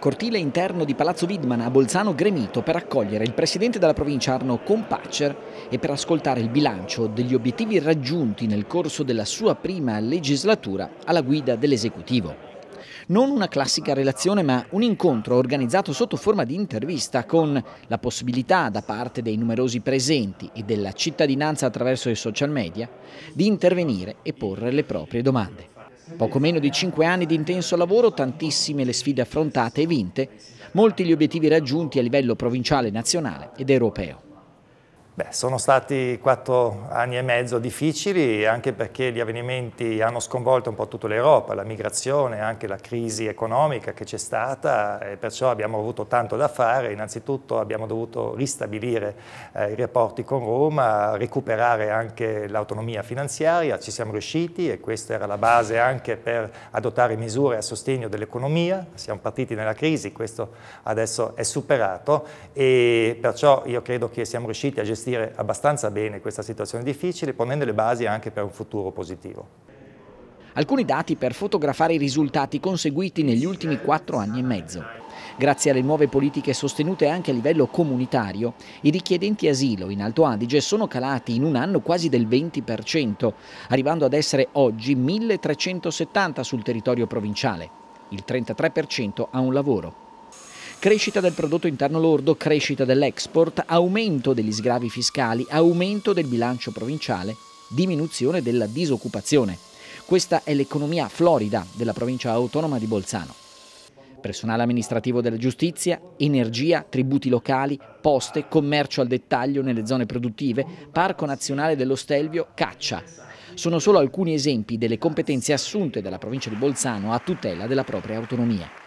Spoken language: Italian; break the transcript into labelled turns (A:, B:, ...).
A: Cortile interno di Palazzo Widman a Bolzano gremito per accogliere il presidente della provincia Arno Compacer e per ascoltare il bilancio degli obiettivi raggiunti nel corso della sua prima legislatura alla guida dell'esecutivo. Non una classica relazione ma un incontro organizzato sotto forma di intervista con la possibilità da parte dei numerosi presenti e della cittadinanza attraverso i social media di intervenire e porre le proprie domande. Poco meno di cinque anni di intenso lavoro, tantissime le sfide affrontate e vinte, molti gli obiettivi raggiunti a livello provinciale, nazionale ed europeo.
B: Beh, sono stati quattro anni e mezzo difficili anche perché gli avvenimenti hanno sconvolto un po' tutta l'Europa, la migrazione, anche la crisi economica che c'è stata e perciò abbiamo avuto tanto da fare. Innanzitutto abbiamo dovuto ristabilire eh, i rapporti con Roma, recuperare anche l'autonomia finanziaria, ci siamo riusciti e questa era la base anche per adottare misure a sostegno dell'economia. Siamo partiti nella crisi, questo adesso è superato e perciò io credo che siamo riusciti a gestire gestire abbastanza bene questa situazione difficile, ponendo le basi anche per un futuro positivo.
A: Alcuni dati per fotografare i risultati conseguiti negli ultimi quattro anni e mezzo. Grazie alle nuove politiche sostenute anche a livello comunitario, i richiedenti asilo in Alto Adige sono calati in un anno quasi del 20%, arrivando ad essere oggi 1370 sul territorio provinciale. Il 33% ha un lavoro. Crescita del prodotto interno lordo, crescita dell'export, aumento degli sgravi fiscali, aumento del bilancio provinciale, diminuzione della disoccupazione. Questa è l'economia florida della provincia autonoma di Bolzano. Personale amministrativo della giustizia, energia, tributi locali, poste, commercio al dettaglio nelle zone produttive, Parco Nazionale dello Stelvio, caccia. Sono solo alcuni esempi delle competenze assunte dalla provincia di Bolzano a tutela della propria autonomia.